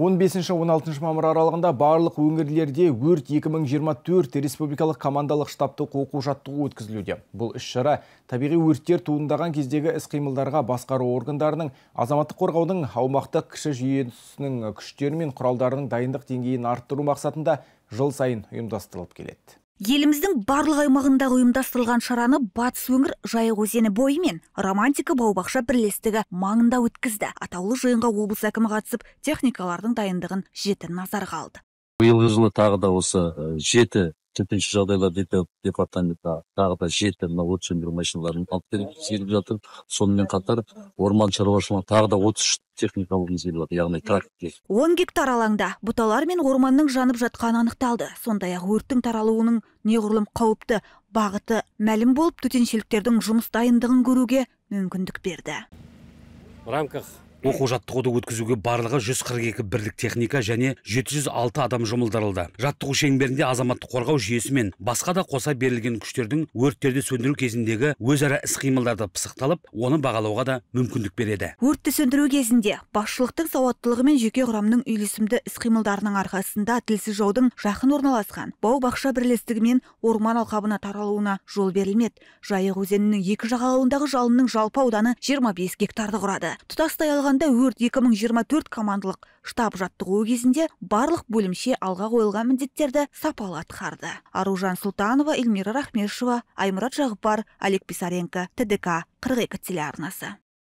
15-16 мамыр аралығында барлық өңірлерде өрт 2024 республикалық командалық Штапты оқу жаттығу өткізілуде. Бұл іс-шара табиғи өрттер туындаған кездегі іс-қимылдарға басқару органдарының азаматтық қорғаудың аумақтық кіші жүйесінің күштері мен құралдарының дайындық деңгейін арттыру мақсатында жыл сайын ұйымдастырылып келеді еліміздің барлық аймағында ұйымдастырылған шараны батыс өңір жайық өзені бойы мен романтика бау бақша бірлестігі маңында өткізді атаулы жиынға облыс әкімі қатысып техникалардың дайындығын жіті назарға алды биылғы жылы тағы да осы жеті төтенше жағдайлар департаменті тағы да жеті мына өрт сөндіру машиналарын алып келіп келіп жатыр сонымен қатар орман шаруашылығына тағы да отыз үш алғымыз келіп жатыр яғни трактор он гектар алаңда бұталар мен орманның жанып жатқаны анықталды сондай ақ өрттің таралуының неғұрлым қауіпті бағыты мәлім болып төтеншеліктердің жұмыс дайындығын көруге мүмкіндік берді в рамках оқу жаттығуды өткізуге барлығы 142 бірлік техника және 706 адам жұмылдырылды жаттығу шеңберінде азаматтық қорғау жүйесі мен басқа да қоса берілген күштердің өрттерді сөндіру кезіндегі өзара іс қимылдарды пысықталып оны бағалауға да мүмкіндік береді өртті сөндіру кезінде басшылықтың сауаттылығы мен жеке құрамның үйлесімді іс қимылдарының арқасында тілсіз жаудың жақын орналасқан бау бақша бірлестігі мен орман алқабына таралуына жол берілмеді жайық өзенінің екі жағалауындағы жалынның жалпы ауданы 25 гектарды құрады тұтастай алған ауданында өрт 2024 командалық штаб жаттығуы кезінде барлық бөлімше алға қойылған міндеттерді сапалы атқарды аружан сұлтанова эльмира рахмешова аймұрат жағыпар олег писаренко тдк қырық екі телеарнасы